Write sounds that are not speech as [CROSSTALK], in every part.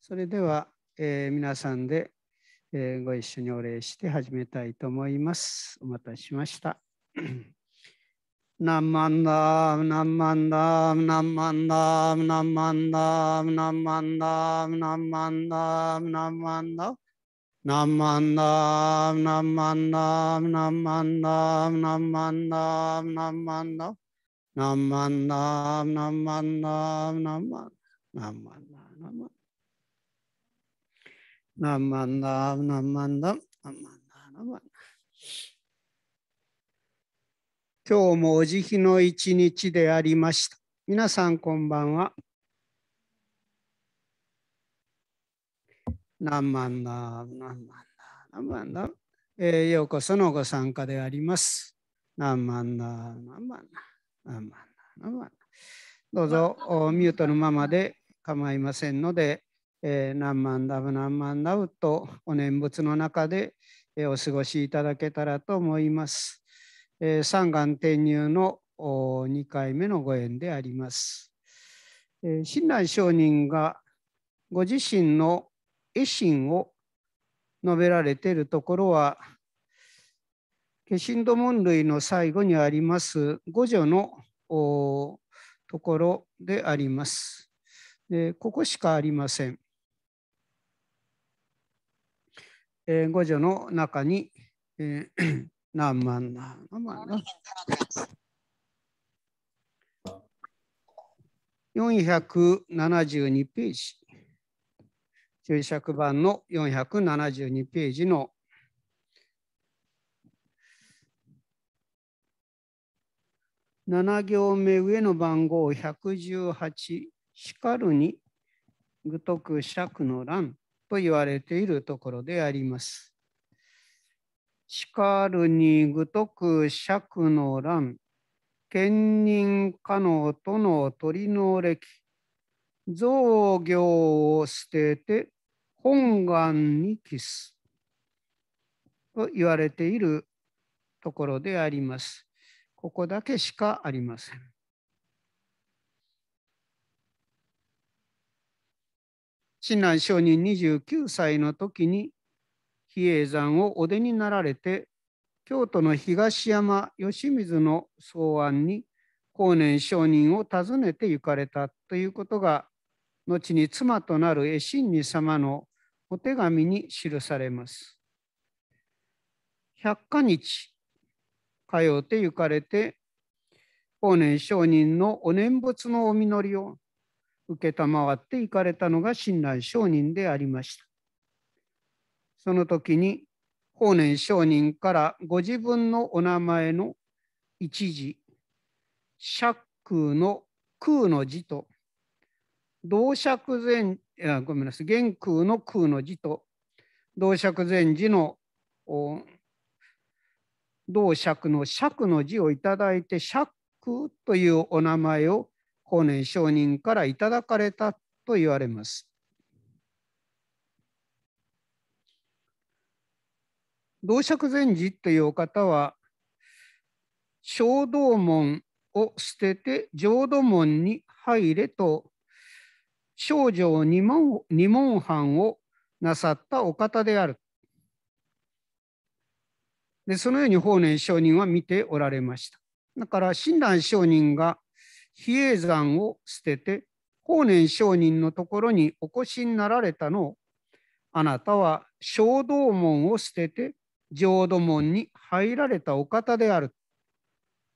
それでは、えー、皆さんで、えー、ご一緒にお礼して始めたいと思います。お待たせしました。ナンマンダムナンマンダムナンマンダムナンマンダムナンマンダムナンマンダムナンマンダムナンマンダムナンマンダナンマンダナンマンダナンマンダナンマンダナンマンダナンマンダナンマンダ Namandam, namandam, n a m 今日もお慈悲の一日でありました。皆さんこんばんは。何万だ、何万だ、何万だ。えー、ようこそのご参加であります。何万だ、何万だ、何万だ、何万だ。どうぞミュートのままで構いませんので、えー、何万ダブ何万ダブとお念仏の中で、えー、お過ごしいただけたらと思います。えー、三眼転入の2回目のご縁であります。えー、親鸞上人がご自身の絵心を述べられているところは化身土門類の最後にあります五女のところであります。でここしかありません。えー、五条の中に、えー、[CLEARS THROAT] 何万な何万な472ページ注釈版の472ページの7行目上の番号118しかるに愚徳釈の欄と言われているところであります。しかるに愚徳釈の乱、兼任可能との鳥の歴、造業を捨てて本願に帰す。と言われているところであります。ここだけしかありません。親鸞上人29歳の時に比叡山をお出になられて京都の東山義水の草案に法然上人を訪ねて行かれたということが後に妻となる絵心に様のお手紙に記されます。百花日通うて行かれて法然上人のお念仏のお実りを承って行かれたのが親鸞上人でありました。その時に法然上人からご自分のお名前の一字釈空の空の字と同釈禅ごめんなさい元空の空の字と同釈禅寺の同釈の釈の字をいただいて釈空というお名前を法然上人から頂かれたと言われます。道釈禅師というお方は小道門を捨てて浄土門に入れと少女二門二門藩をなさったお方である。でそのように法然上人は見ておられました。だから親鸞上人が比叡山を捨てて法然上人のところにお越しになられたのをあなたは小道門を捨てて浄土門に入られたお方である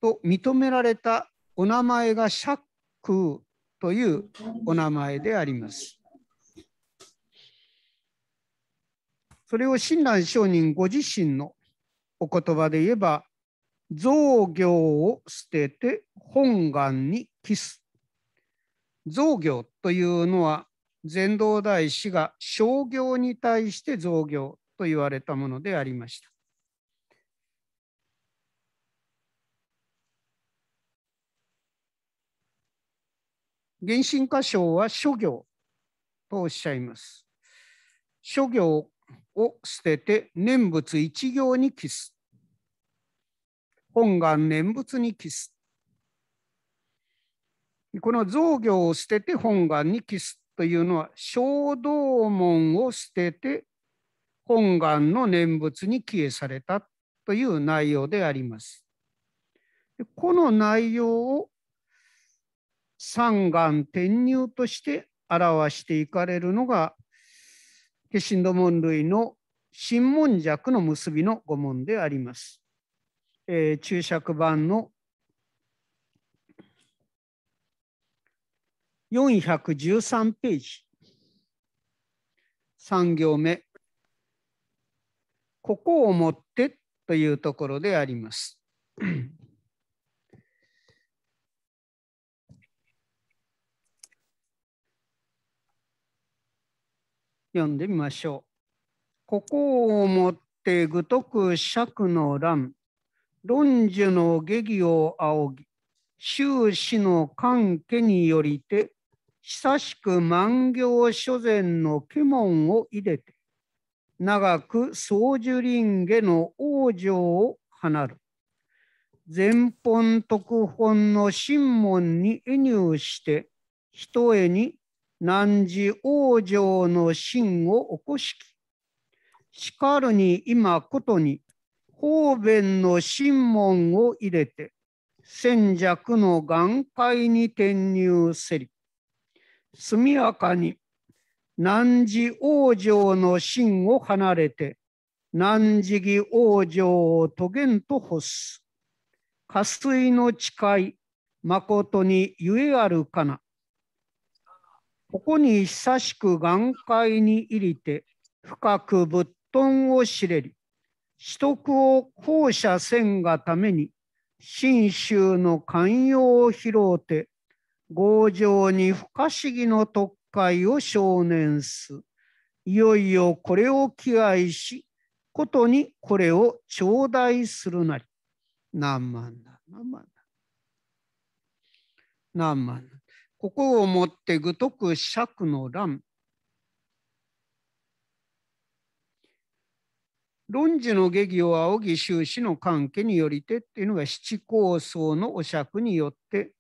と認められたお名前が釈空というお名前であります。それを親鸞上人ご自身のお言葉で言えば造業を捨てて本願にキス。造業というのは禅道大師が商業に対して造業と言われたものでありました。原神歌唱は諸行とおっしゃいます。諸行を捨てて念仏一行に帰す。本願念仏に帰す。この造業を捨てて本願に帰すというのは小道門を捨てて本願の念仏に帰依されたという内容であります。この内容を三願転入として表していかれるのが化身土門類の新門尺の結びの御門であります。えー、注釈版の413ページ3行目ここをもってというところであります。[CLEARS THROAT] 読んでみましょう。ここをもって愚徳釈の乱、論樹の下義を仰ぎ、終始の関家によりて久しく万行所詮の家門を入れて、長く宗樹林家の王女を放る。前本特本の神門に移入して、ひとえに南寺王生の真を起こしき。しかるに今ことに、方便の神門を入れて、戦弱の眼界に転入せり。速やかに南寺往生の心を離れて南寺義往生を遂げんと干す。下水の誓い、誠にゆえあるかな。ここに久しく眼界に入りて、深く仏頓を知れり、取得を放射せんがために、信州の寛容を拾うて、強情に不可思議の特会を少年す。いよいよこれを気愛し、ことにこれを頂戴するなり。何万だ、何万だ。何万だ。ここをもって具徳釈の乱。論事の下義を仰ぎ修士の関係によりてっていうのが七構想のお釈によって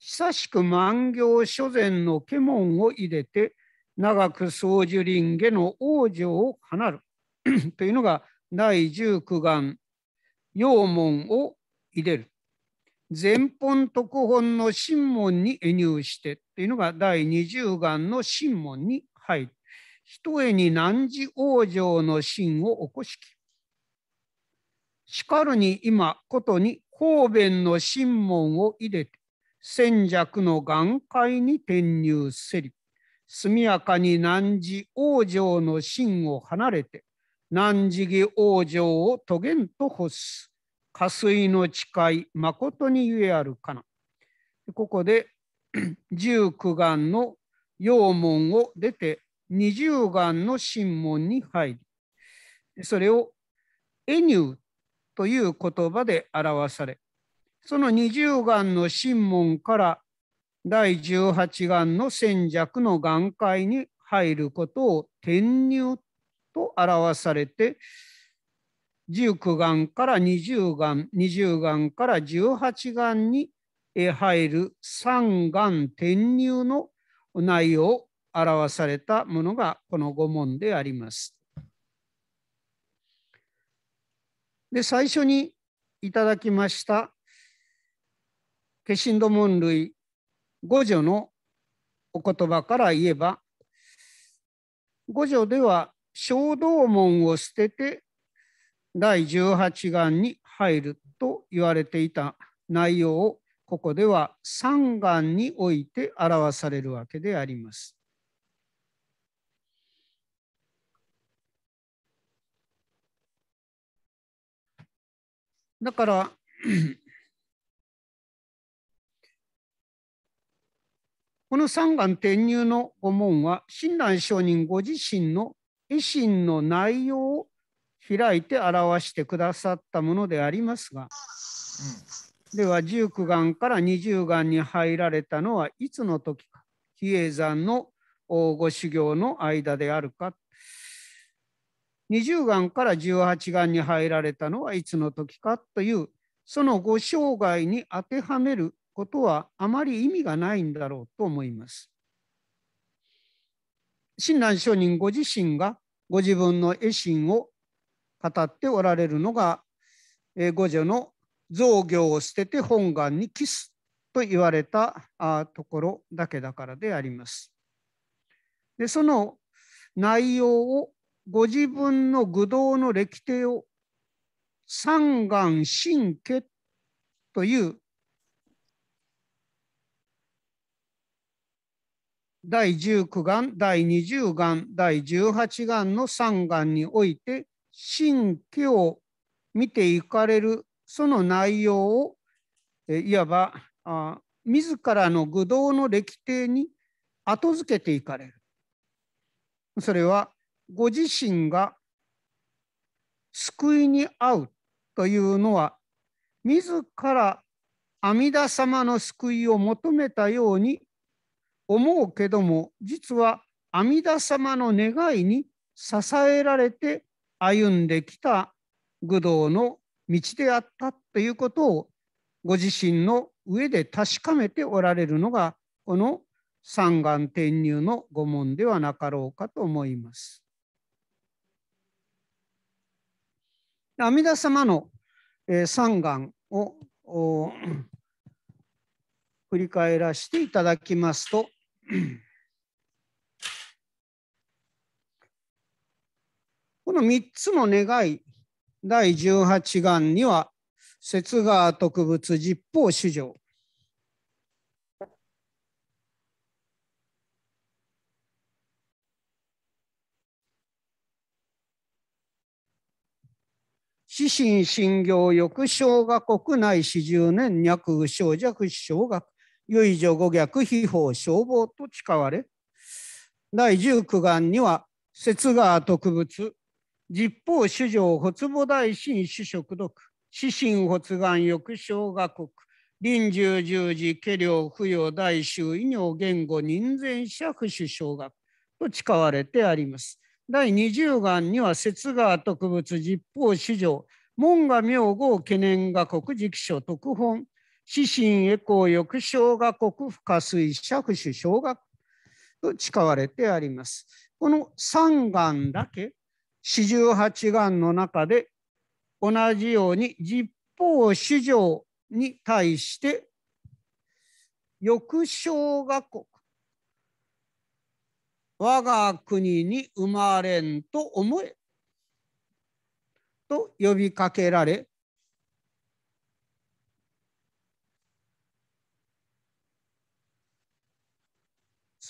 久しく万行諸禅の家門を入れて長く宗樹林家の王女を離る [COUGHS] というのが第19願陽門を入れる前本特本の神門に移入してというのが第20願の神門に入る一重に南寺王女の神を起こしきしかるに今ことに方便の神門を入れて戦弱の眼界に転入せり速やかに南寺王城の真を離れて南寺義王城をとげんと欲す下水の誓い誠にゆえあるかなここで19 [CLEARS THROAT] 眼の陽門を出て20眼の神門に入りそれをエニューという言葉で表されその二十眼の神門から第十八眼の戦弱の眼界に入ることを転入と表されて十九眼から二十眼二十眼から十八眼に入る三眼転入の内容を表されたものがこの五問であります。で最初にいただきました化身土門類五条のお言葉から言えば五条では小道門を捨てて第十八願に入ると言われていた内容をここでは三願において表されるわけであります。だからこの三眼転入の御門は親鸞上人ご自身の維新の内容を開いて表してくださったものでありますが、うん、では19眼から20眼に入られたのはいつの時か比叡山のご修行の間であるか20眼から18眼に入られたのはいつの時かというそのご生涯に当てはめることはあまり意味がないんだろうと思います。親鸞聖人ご自身がご自分の絵心を語っておられるのが、え五女の造業を捨てて本願に帰すと言われたところだけだからであります。でその内容をご自分の愚道の歴定を三願神経という第19巻、第20巻、第18巻の3巻において、新規を見ていかれるその内容を、いわばあ自らの愚道の歴定に後付けていかれる。それはご自身が救いに遭うというのは自ら阿弥陀様の救いを求めたように思うけども実は阿弥陀様の願いに支えられて歩んできた愚道の道であったということをご自身の上で確かめておられるのがこの三眼転入の御門ではなかろうかと思います。阿弥陀様の、三眼を [CLEARS THROAT] 振り返らせていただきますとこの3つの願い、第18願には、節川特物実法史上。死神心行欲小学国内四十年脈小弱小学由以語逆秘宝消防と誓われ第19願には節川特物実法主上発母大臣主食毒死神発願抑障学国臨終十字家領不要大衆異療言語人前者不主障学と誓われてあります。第20願には節川特物実法主上門が名号懸念画国直書特本死神エコー抑障が国深水釈不首相がと誓われてあります。この3眼だけ四十八眼の中で同じように十方主上に対して抑障が国我が国に生まれんと思えと呼びかけられ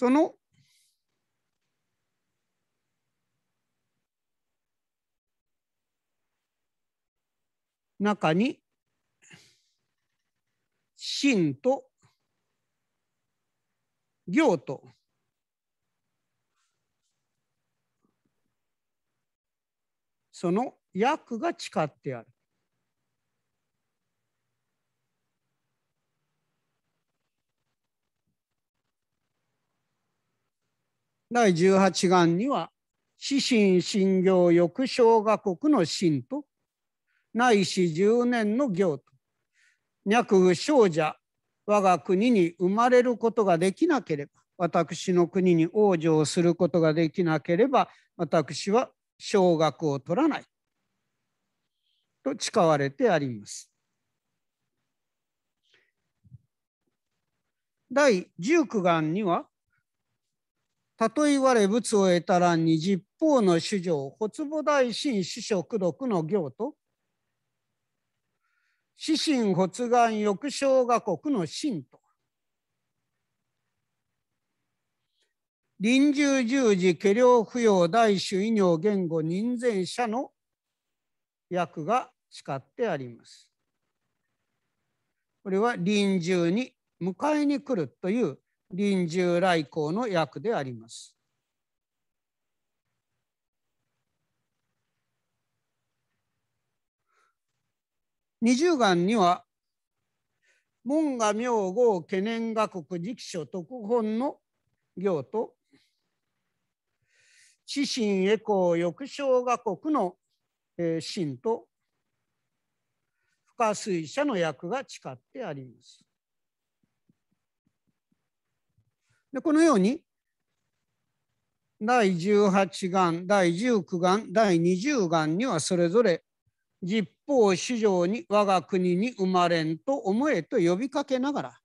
その中に真と行とその訳が誓ってある。第18巻には死神信行欲小画国の神と内死十年の行と脈具少女我が国に生まれることができなければ私の国に往生することができなければ私は小学を取らないと誓われてあります。第19巻にはたとえ我仏を得たら二十方の主上、小坪大神主食毒の行と、死神発願欲生が国の神と、臨終十字家領不要、大主異名、言語人前者の訳が誓ってあります。これは臨終に迎えに来るという臨終来航の訳であります。二十願には門が名号懸念が国直書特本の行と知心栄光抑小が国の神と不可水車の役が誓ってあります。でこのように第18眼第19眼第20眼にはそれぞれ実法四条に我が国に生まれんと思えと呼びかけながら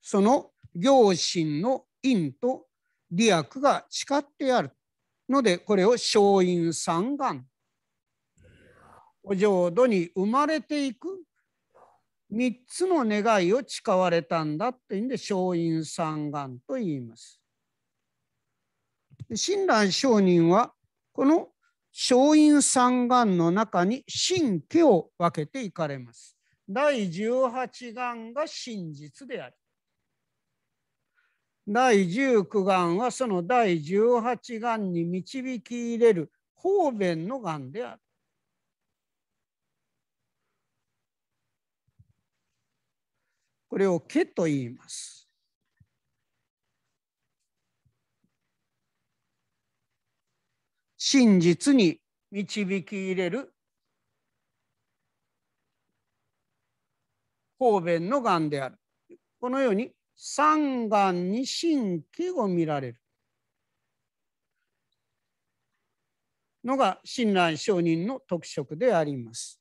その行進の因と利益が誓ってあるのでこれを松陰三眼お浄土に生まれていく3つの願いを誓われたんだというんで松院三願と言います。親鸞聖人はこの松院三願の中に神経を分けていかれます。第十八願が真実である。第十九願はその第十八願に導き入れる方便の願である。これをけ」と言います。真実に導き入れる方便のがんである。このように三がんに神経を見られるのが親鸞上人の特色であります。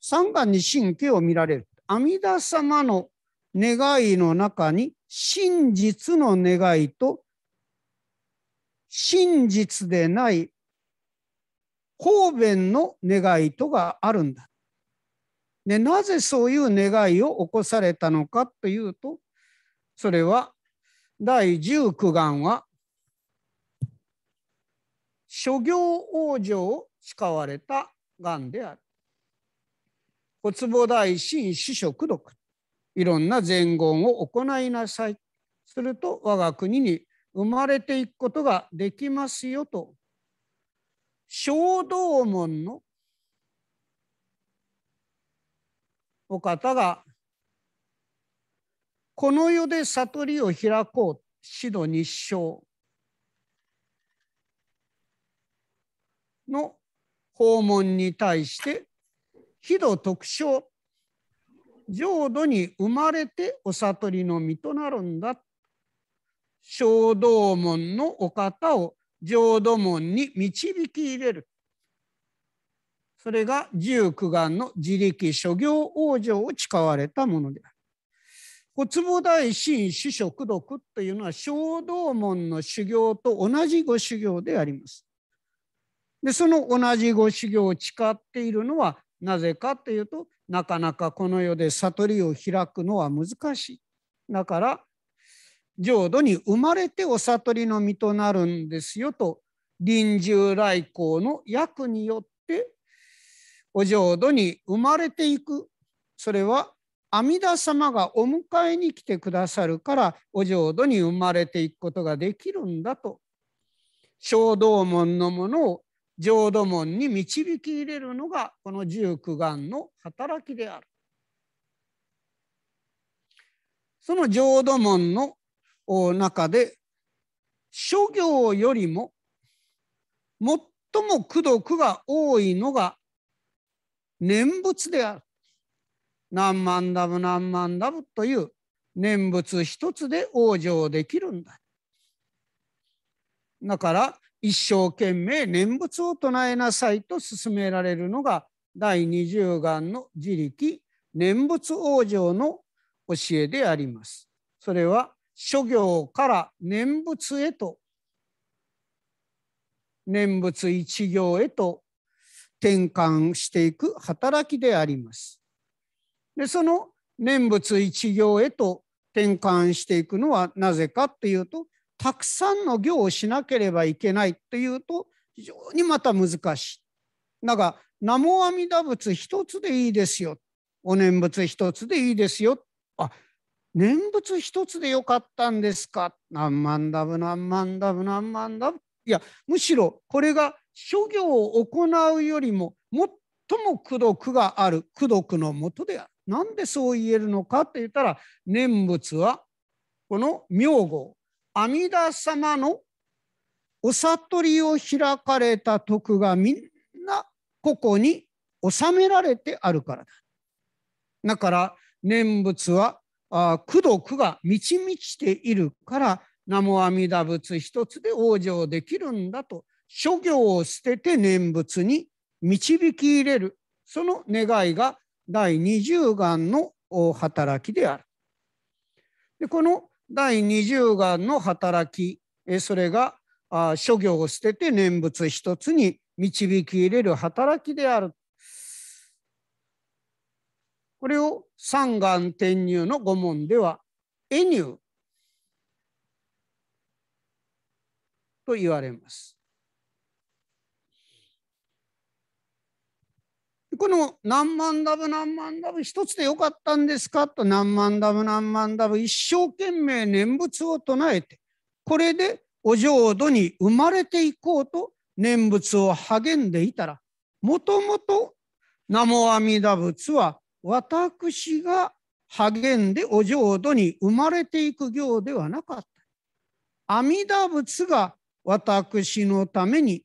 三がんに神経を見られる。阿弥陀様の願いの中に真実の願いと真実でない方便の願いとがあるんだ。でなぜそういう願いを起こされたのかというとそれは第19巻は諸行往生を使われたがんである。小坪大神死食毒。いろんな伝言を行いなさい。すると我が国に生まれていくことができますよと小道門のお方がこの世で悟りを開こう死の日照の訪問に対して非度特徴浄土に生まれてお悟りの身となるんだ。小道門のお方を浄土門に導き入れる。それが十九願の自力諸行往生を誓われたものである。小坪大神主食毒というのは小道門の修行と同じご修行であります。でその同じご修行を誓っているのはなぜかというとなかなかこの世で悟りを開くのは難しい。だから浄土に生まれてお悟りの身となるんですよと臨終来光の役によってお浄土に生まれていくそれは阿弥陀様がお迎えに来てくださるからお浄土に生まれていくことができるんだと小道門のものを浄土門に導き入れるのがこの19眼の働きである。その浄土門の中で諸行よりも最も功徳が多いのが念仏である。何万ダブ何万ダブという念仏一つで往生できるんだ。だから一生懸命念仏を唱えなさいと勧められるのが第20願の自力念仏往生の教えであります。それは諸行から念仏へと念仏一行へと転換していく働きであります。でその念仏一行へと転換していくのはなぜかっていうとたくさんの行をしなければいけないというと非常にまた難しい。だが南無阿弥陀仏一つでいいですよ。お念仏一つでいいですよ。あ念仏一つでよかったんですか。何万ダブ何万ダブ何万ダブ。いやむしろこれが諸行を行うよりも最も苦毒がある苦毒のもとである。なんでそう言えるのかって言ったら念仏はこの名号阿弥陀様のお悟りを開かれた徳がみんなここに収められてあるからだ。だから念仏は苦毒が満ち満ちているから南無阿弥陀仏一つで往生できるんだと諸行を捨てて念仏に導き入れるその願いが第20願の働きである。でこの第20眼の働きそれが諸行を捨てて念仏一つに導き入れる働きであるこれを三眼転入の御門では「絵入」と言われます。この何万ダブ何万ダブ一つでよかったんですかと何万ダブ何万ダブ一生懸命念仏を唱えてこれでお浄土に生まれていこうと念仏を励んでいたらもともと南無阿弥陀仏は私が励んでお浄土に生まれていく行ではなかった。阿弥陀仏が私のために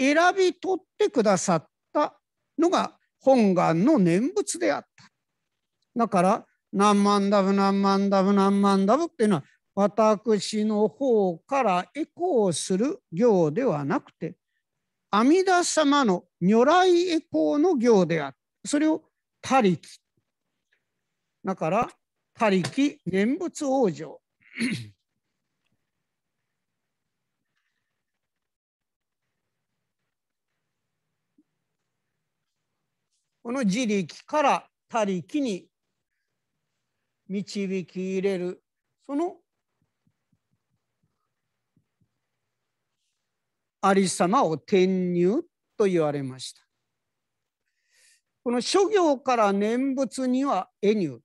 選び取ってくださっのが本願の念仏であった。だから何万ダブ何万ダブ何万ダブっていうのは私の方からエコーする行ではなくて阿弥陀様の如来エコーの行である。それを他力。だから他力念仏往生。この自力から他力に導き入れるそのありさまを転入と言われました。この諸行から念仏には絵入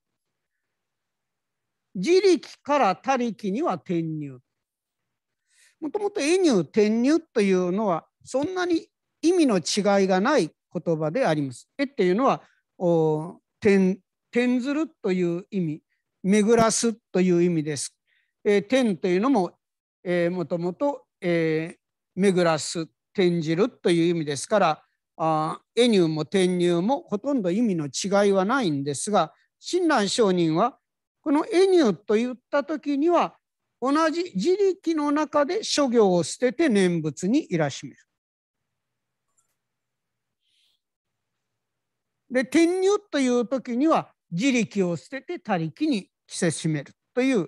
自力から他力には転入もともと絵入転入というのはそんなに意味の違いがない言葉であります。絵っていうのは天ずるという意味巡らすという意味です。えー、というのも、えー、もともと、えー、巡らす転じるという意味ですからあ絵入も転入もほとんど意味の違いはないんですが親鸞上人はこの絵入といった時には同じ自力の中で諸行を捨てて念仏にいらしめる。で転入という時には自力を捨てて他力に着せしめるという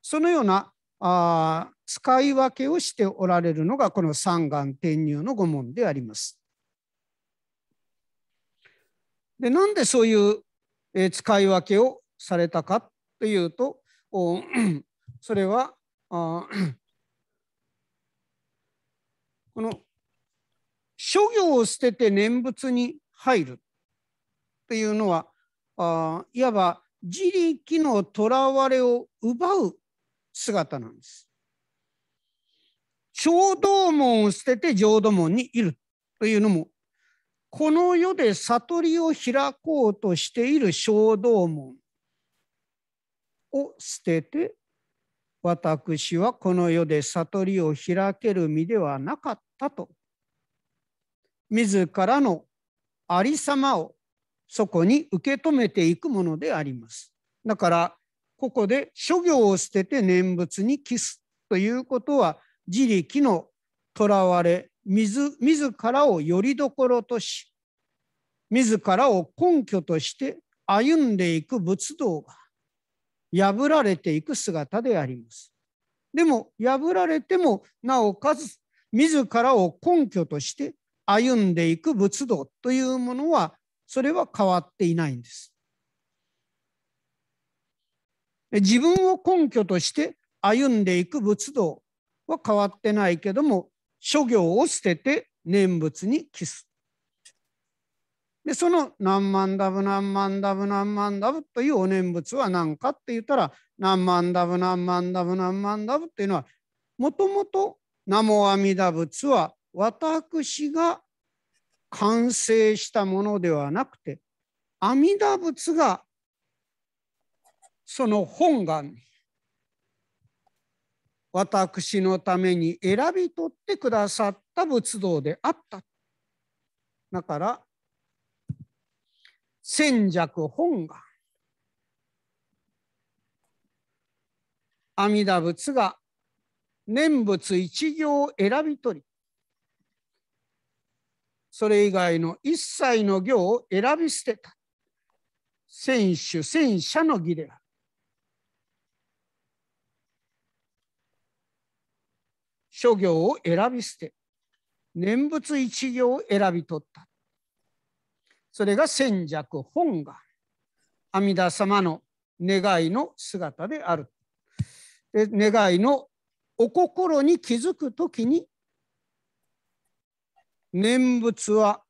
そのようなあ使い分けをしておられるのがこの三眼転入の御門であります。でなんでそういう、え使い分けをされたかというと [CLEARS THROAT] それはこの諸行を捨てて念仏に入るとていうのはあいわば自力のとらわれを奪う姿なんです。小道門を捨てて浄土門にいるというのもこの世で悟りを開こうとしている小道門を捨てて私はこの世で悟りを開ける身ではなかったと自らのありさまをそこに受け止めていくものであります。だからここで諸行を捨てて念仏に帰すということは自力のとらわれ自自らをよりどころとし自らを根拠として歩んでいく仏道が破られていく姿であります。でも破られてもなおかつ自らを根拠として歩んでいく仏道というものはそれは変わっていないんです。自分を根拠として歩んでいく仏道は変わってないけども諸行を捨てて念仏に帰す。でその何万ダブ何万ダブ何万ダブというお念仏は何かって言ったら何万ダブ何万ダブ何万ダブっていうのはもともと「ナモ阿弥陀仏」は私が完成したものではなくて阿弥陀仏がその本願私のために選び取ってくださった仏道であった。だから先弱本願阿弥陀仏が念仏一行を選び取りそれ以外の一切の行を選び捨てた。選手、戦車の儀である。諸行を選び捨て、念仏一行を選び取った。それが戦略本願。阿弥陀様の願いの姿である。で願いのお心に気づくときに念仏は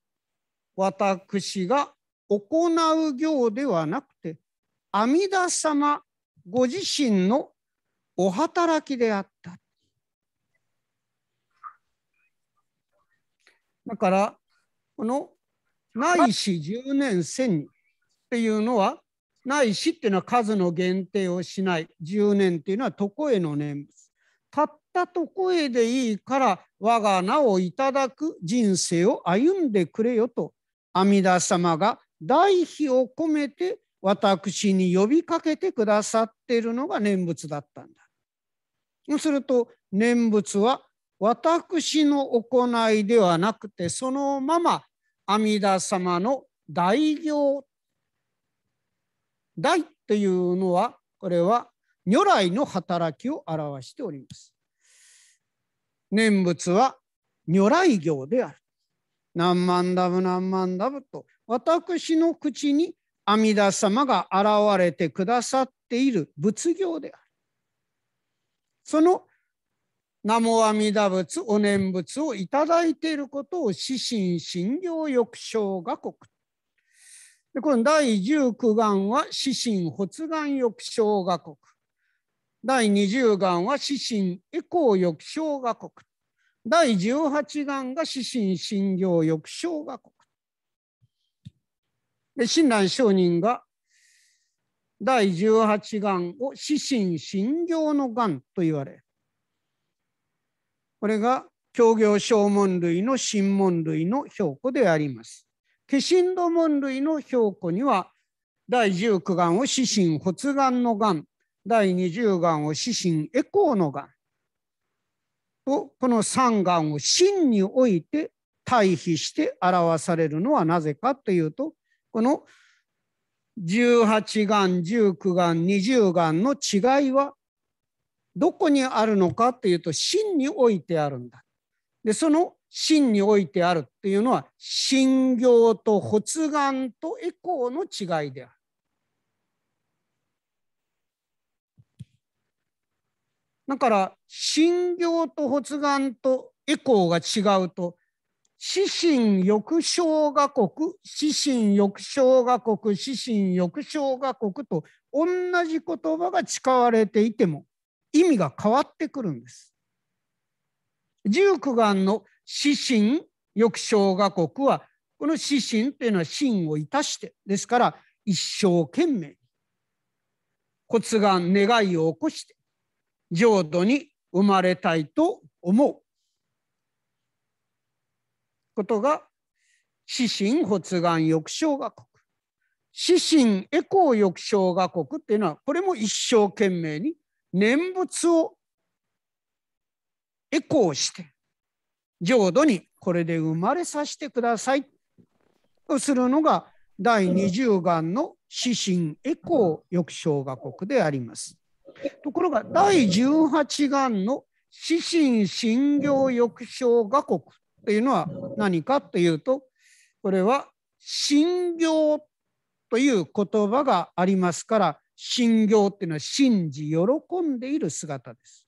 私が行う行ではなくて阿弥陀様ご自身のお働きであった。だからこの内視し十年千0っていうのは内視っていうのは数の限定をしない十年っていうのは床への念仏たっったと声でいいから我が名をいただく人生を歩んでくれよと阿弥陀様が代費を込めて私に呼びかけてくださっているのが念仏だったんだ。すると念仏は私の行いではなくてそのまま阿弥陀様の大行大っていうのはこれは如来の働きを表しております。念仏は如来行である。何万ダブ何万ダブと私の口に阿弥陀様が現れてくださっている仏行である。その南無阿弥陀仏お念仏をいただいていることを四神心行欲生が国。でこの第19願は四神発願欲生が国。第20眼は指針エコー抑症が国第18眼が指針診療抑症が国で親鸞上人が第18眼を指針診療のがんと言われこれが教業小門類の新門類の標庫であります。化身土門類の標庫には第19眼を指針発がんのがん第20眼を四神エコーの眼とこの3眼を真において対比して表されるのはなぜかというとこの18眼19眼20眼の違いはどこにあるのかというと真においてあるんだ。でその真においてあるっていうのは心行と発眼とエコーの違いである。だから心行と発願とエコーが違うと四神欲生が国四神欲生が国四神欲生が国と同じ言葉が使われていても意味が変わってくるんです。19眼の四神欲生が国はこの四神というのは心をいたしてですから一生懸命に骨眼願いを起こして浄土に生まれたいと思うことが四神発願抑障学国四神エコー抑障学国っていうのはこれも一生懸命に念仏をエコーして浄土にこれで生まれさせてくださいとするのが第20願の指針エコー抑障学国であります。ところが第18眼の指神信行抑症画国っていうのは何かというとこれは信行という言葉がありますから信行っていうのは信じ喜んでいる姿です。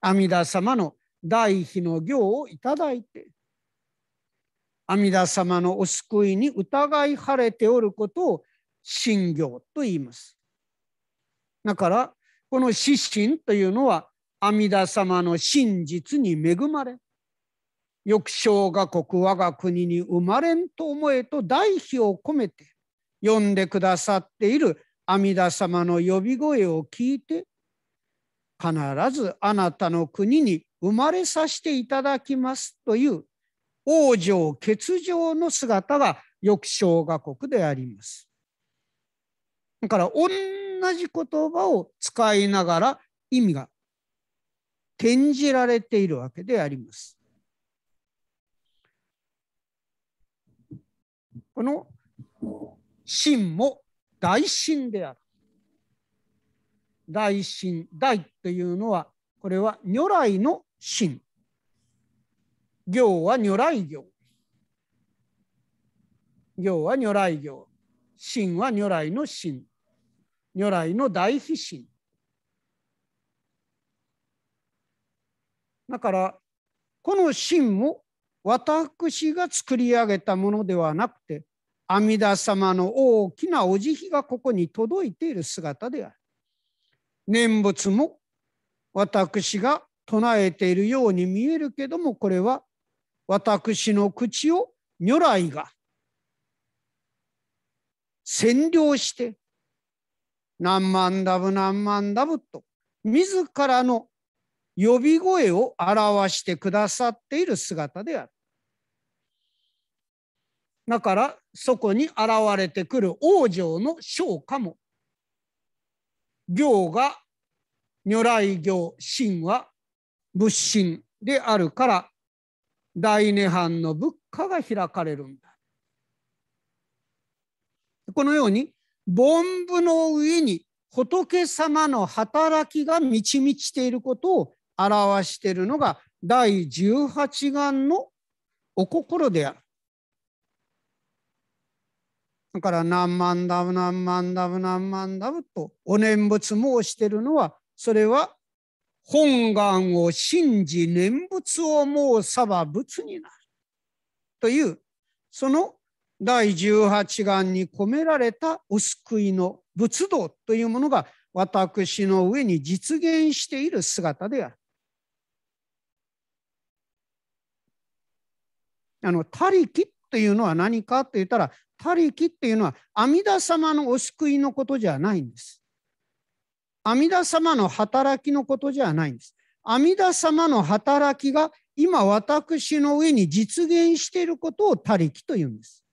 阿弥陀様の大悲の行をいただいて阿弥陀様のお救いに疑い晴れておることを信行と言います。だからこの指針というのは阿弥陀様の真実に恵まれ抑章が国我が国に生まれんと思えと代費を込めて呼んでくださっている阿弥陀様の呼び声を聞いて必ずあなたの国に生まれさせていただきますという往生欠場の姿が抑章が国であります。だから同じ言葉を使いながら意味が転じられているわけであります。この真も大神である。大神、大というのは、これは如来の神。行は如来行。行は如来行。神は如来の神。如来の大悲心だからこの心も私が作り上げたものではなくて阿弥陀様の大きなお慈悲がここに届いている姿である。念仏も私が唱えているように見えるけどもこれは私の口を如来が占領して何万ダブ何万ダブと自らの呼び声を表してくださっている姿である。だからそこに現れてくる往生の生かも行が如来行神は仏神であるから大涅槃の仏家が開かれるんだ。このように凡夫の上に仏様の働きが満ち満ちていることを表しているのが第十八願のお心である。だから何万ダブ何万ダブ何万ダブとお念仏申してるのはそれは本願を信じ念仏を申さば仏になるというその第18眼に込められたお救いの仏道というものが私の上に実現している姿である。あの他力というのは何かと言ったら他力っていうのは阿弥陀様のお救いのことじゃないんです。阿弥陀様の働きのことじゃないんです。阿弥陀様の働きが今私の上に実現していることを他力というんです。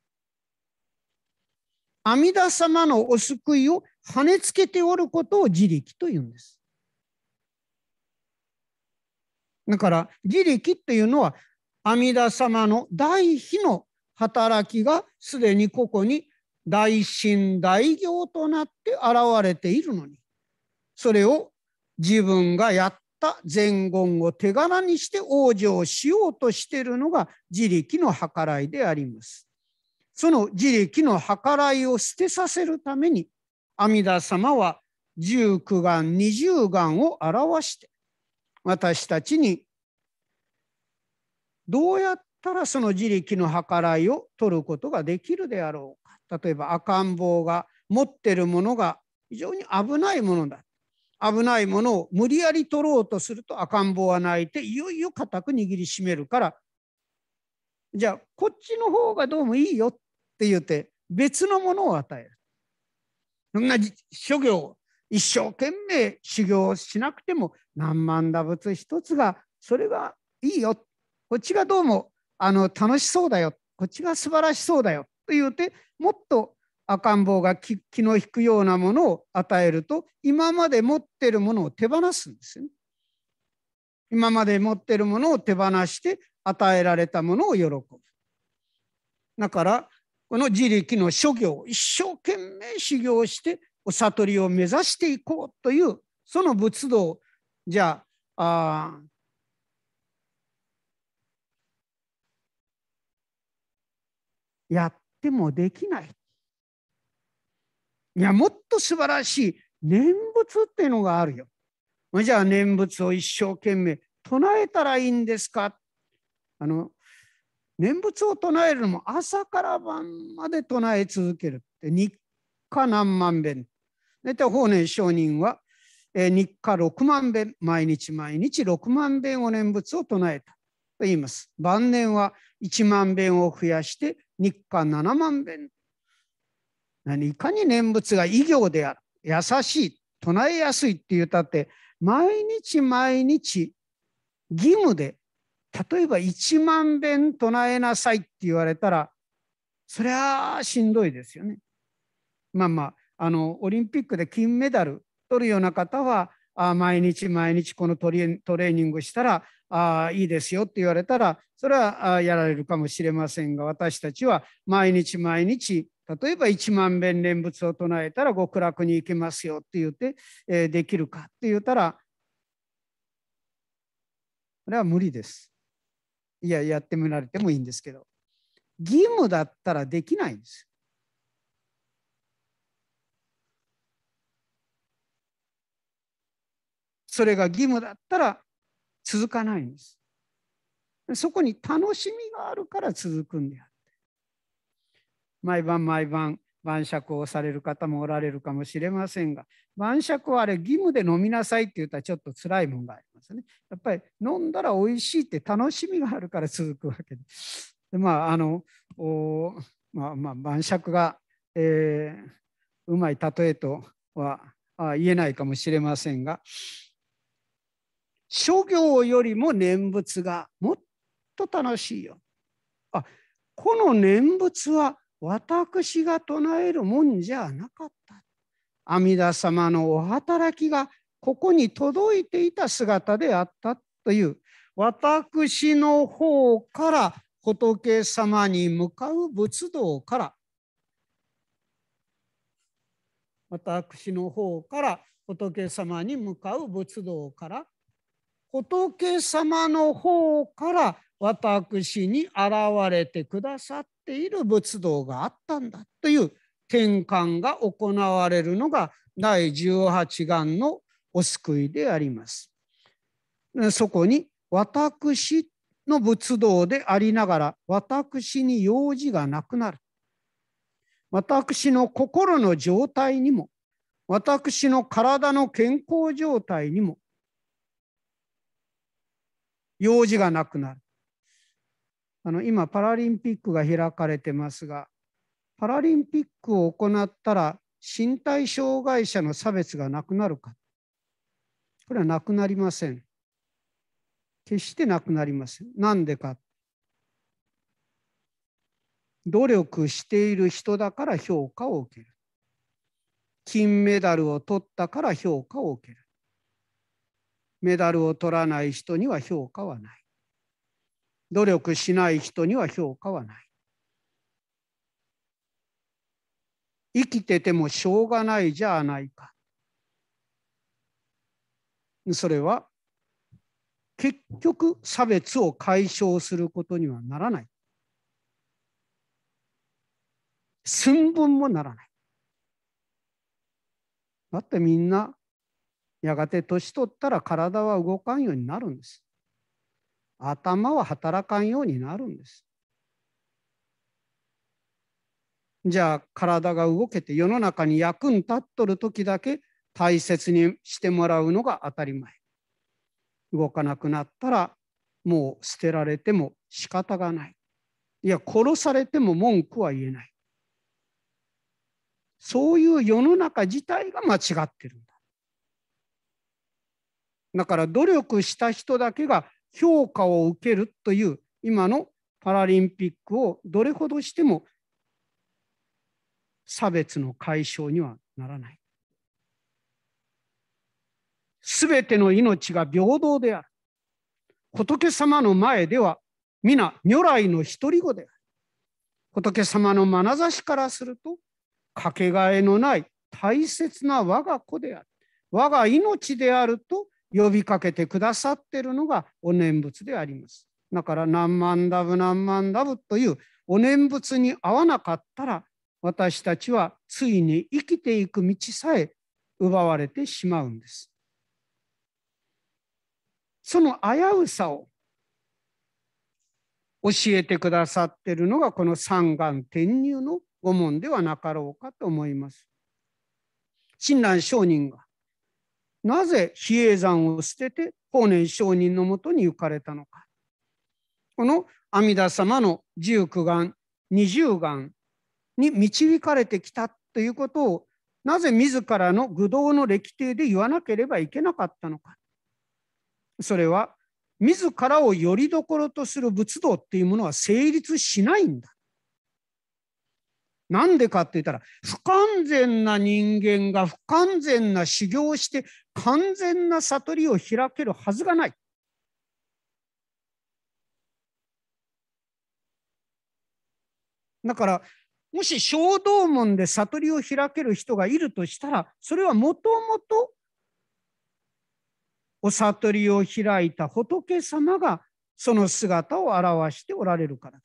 阿弥陀様のお救いを跳ねつけておることを自力と言うんです。だから自力というのは阿弥陀様の大悲の働きがすでにここに大神大行となって現れているのにそれを自分がやった前言を手柄にして往生しようとしているのが自力の計らいであります。その自力の計らいを捨てさせるために阿弥陀様は19眼20眼を表して私たちにどうやったらその自力の計らいを取ることができるであろうか例えば赤ん坊が持ってるものが非常に危ないものだ危ないものを無理やり取ろうとすると赤ん坊は泣いていよいよ固く握りしめるからじゃあこっちの方がどうもいいよって言って別のものを与える。そんな諸行一生懸命修行しなくても何万打仏一つがそれがいいよこっちがどうもあの楽しそうだよこっちが素晴らしそうだよと言うてもっと赤ん坊が気の引くようなものを与えると今まで持ってるものを手放すんですよ、ね。今まで持ってるものを手放して与えられたものを喜ぶ。だからこの自力の諸行、一生懸命修行してお悟りを目指していこうという、その仏道、じゃあ、あやってもできない。いや、もっと素晴らしい念仏っていうのがあるよ。じゃあ念仏を一生懸命唱えたらいいんですかあの念仏を唱えるのも朝から晩まで唱え続けるって日課何万遍大体法然上人は、えー、日課6万遍毎日毎日6万遍を念仏を唱えたと言います晩年は1万遍を増やして日課7万遍何いかに念仏が異行である優しい唱えやすいって言ったって毎日毎日義務で例えば1万遍唱えなさいって言われたら、そりゃあしんどいですよね。まあまあ、あのオリンピックで金メダル取るような方は、あ毎日毎日このトレーニングしたらあいいですよって言われたら、それはあやられるかもしれませんが、私たちは毎日毎日、例えば1万遍念仏を唱えたら極楽に行けますよって言って、えー、できるかって言ったら、これは無理です。いややってみられてもいいんですけど義務だったらできないんです。それが義務だったら続かないんです。そこに楽しみがあるから続くんであって。毎晩毎晩晩酌をされる方もおられるかもしれませんが晩酌はあれ義務で飲みなさいって言ったらちょっと辛いもんがありますね。やっぱり飲んだら美味しいって楽しみがあるから続くわけで。でまああのおまあまあ晩酌が、えー、うまい例えとは言えないかもしれませんが諸行よりも念仏がもっと楽しいよ。あこの念仏は私が唱えるもんじゃなかった。阿弥陀様のお働きがここに届いていた姿であったという私の方から仏様に向かう仏道から私の方から仏様に向かう仏道から仏様の方から私に現れてくださっている仏道があったんだという転換が行われるのが第18願のお救いであります。そこに私の仏道でありながら私に用事がなくなる。私の心の状態にも私の体の健康状態にも用事がなくなる。あの今パラリンピックが開かれてますがパラリンピックを行ったら身体障害者の差別がなくなるかこれはなくなりません。決してなくなりません。なんでか。努力している人だから評価を受ける。金メダルを取ったから評価を受ける。メダルを取らない人には評価はない。努力しない人には評価はない。生きててもしょうがないじゃないか。それは結局差別を解消することにはならない。寸分もならない。だってみんなやがて年取ったら体は動かんようになるんです。頭は働かんようになるんです。じゃあ体が動けて世の中に役に立っとる時だけ大切にしてもらうのが当たり前。動かなくなったらもう捨てられても仕方がない。いや、殺されても文句は言えない。そういう世の中自体が間違ってるんだ。だから努力した人だけが評価を受けるという今のパラリンピックをどれほどしても差別の解消にはならない。すべての命が平等である。仏様の前では皆如来の独り子である。仏様の眼差しからすると、かけがえのない大切な我が子である。我が命であると呼びかけてくださっているのがお念仏であります。だから何万ダブ何万ダブというお念仏に合わなかったら私たちはついに生きていく道さえ奪われてしまうんです。その危うさを教えてくださってるのがこの三眼転入の御門ではなかろうかと思います。親鸞上人がなぜ比叡山を捨てて法然上人のもとに行かれたのか。この阿弥陀様の19眼、20眼、に導かれてきたということをなぜ自らの愚道の歴程で言わなければいけなかったのかそれは自らをよりどころとする仏道っていうものは成立しないんだ。なんでかって言ったら不完全な人間が不完全な修行をして完全な悟りを開けるはずがない。だからもし小道門で悟りを開ける人がいるとしたら、それはもともとお悟りを開いた仏様がその姿を表しておられるからだ。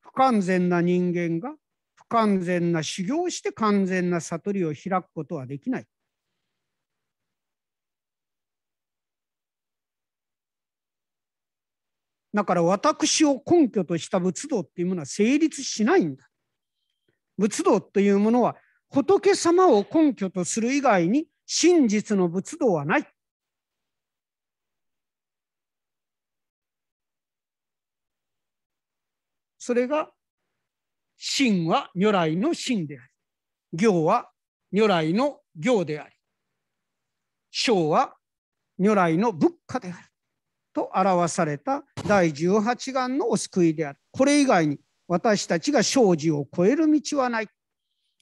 不完全な人間が不完全な修行をして完全な悟りを開くことはできない。だから私を根拠とした仏道っていうものは成立しないんだ。仏道というものは仏様を根拠とする以外に真実の仏道はない。それが真は如来の真であり、行は如来の行であり、章は如来の仏家である。と表された第18願のお救いである。これ以外に私たちが生じを超える道はない。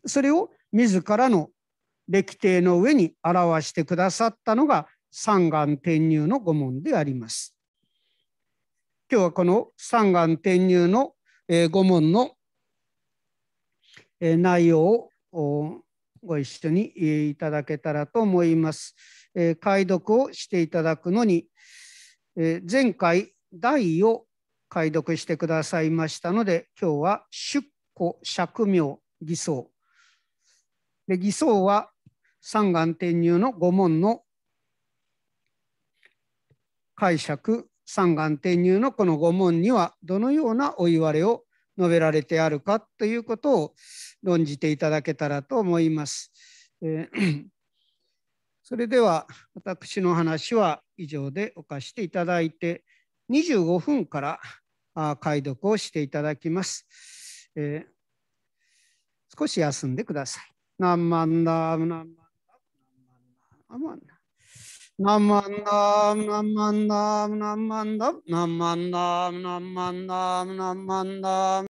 それを自らの歴帝の上に表してくださったのが三眼転入の御門であります。今日はこの三眼転入の御門の内容をご一緒にいただけたらと思います。解読をしていただくのに、えー、前回題を解読してくださいましたので今日は出庫釈明偽装で偽装は三眼転入の5問の解釈三眼転入のこの5問にはどのようなお言われを述べられてあるかということを論じていただけたらと思います。えーそれでは私の話は以上でお貸していただいて25分から解読をしていただきます。えー、少し休んでください。何万だ、何万だ、何万だ。何万だ、何万だ、何万だ、何万だ、何万だ、何万だ。